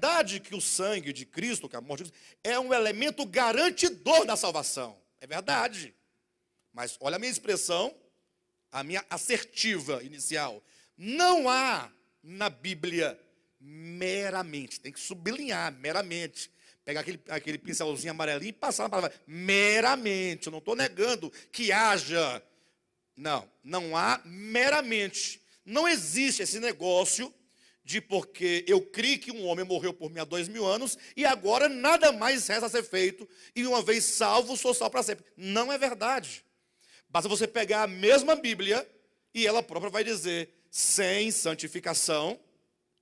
verdade que o sangue de Cristo, que é a morte de Cristo, é um elemento garantidor da salvação. É verdade. Mas olha a minha expressão, a minha assertiva inicial. Não há na Bíblia meramente, tem que sublinhar meramente. Pegar aquele, aquele pincelzinho amarelinho e passar na palavra meramente. Eu não estou negando que haja. Não, não há meramente. Não existe esse negócio de porque eu criei que um homem morreu por mim há dois mil anos e agora nada mais resta a ser feito e uma vez salvo sou salvo para sempre. Não é verdade. Basta você pegar a mesma Bíblia e ela própria vai dizer: sem santificação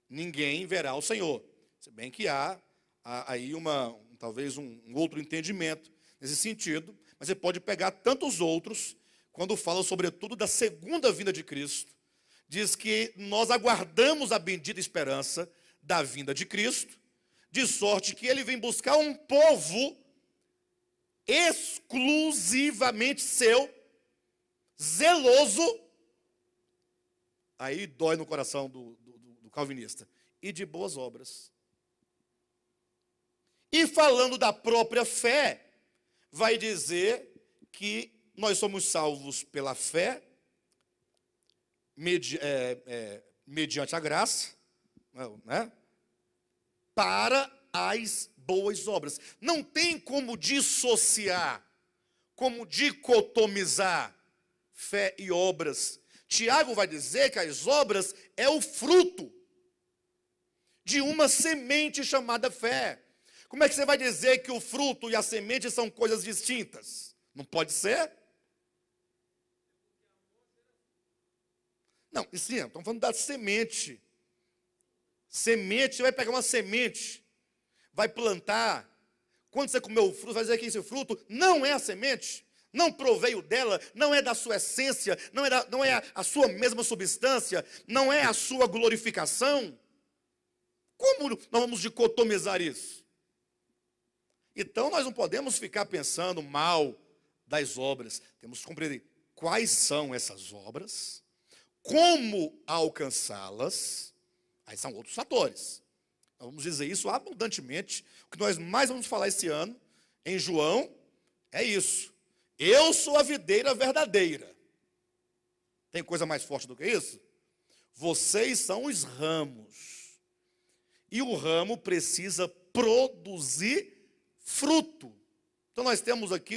ninguém verá o Senhor. Se bem que há, há aí uma talvez um, um outro entendimento nesse sentido, mas você pode pegar tantos outros quando fala sobretudo da segunda vinda de Cristo diz que nós aguardamos a bendita esperança da vinda de Cristo, de sorte que ele vem buscar um povo exclusivamente seu, zeloso. Aí dói no coração do, do, do calvinista. E de boas obras. E falando da própria fé, vai dizer que nós somos salvos pela fé medi, é, é, mediante a graça, né, né? para as boas obras. Não tem como dissociar, como dicotomizar fé e obras. Tiago vai dizer que as obras é o fruto de uma semente chamada fé. Como é que você vai dizer que o fruto e a semente são coisas distintas? Não pode ser? Não, isso sim, estamos falando da semente. Semente, você vai pegar uma semente, vai plantar. Quando você comeu o fruto, vai dizer que esse fruto não é a semente, não proveio dela, não é da sua essência, não é, da, não é a, a sua mesma substância, não é a sua glorificação. Como nós vamos dicotomizar isso? Então nós não podemos ficar pensando mal das obras, temos que compreender quais são essas obras como alcançá-las, aí são outros fatores. Nós vamos dizer isso abundantemente. O que nós mais vamos falar esse ano, em João, é isso. Eu sou a videira verdadeira. Tem coisa mais forte do que isso? Vocês são os ramos. E o ramo precisa produzir fruto. Então nós temos aqui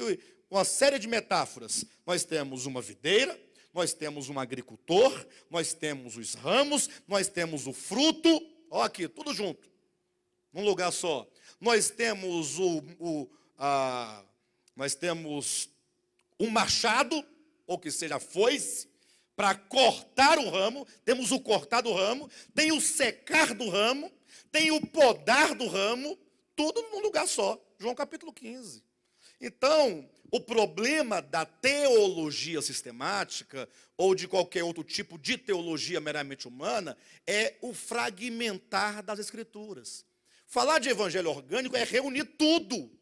uma série de metáforas. Nós temos uma videira, nós temos um agricultor, nós temos os ramos, nós temos o fruto, olha aqui, tudo junto, num lugar só. Nós temos o, o a, nós temos um machado, ou que seja foice, para cortar o ramo, temos o cortar do ramo, tem o secar do ramo, tem o podar do ramo, tudo num lugar só. João capítulo 15. Então, o problema da teologia sistemática, ou de qualquer outro tipo de teologia meramente humana, é o fragmentar das escrituras. Falar de evangelho orgânico é reunir tudo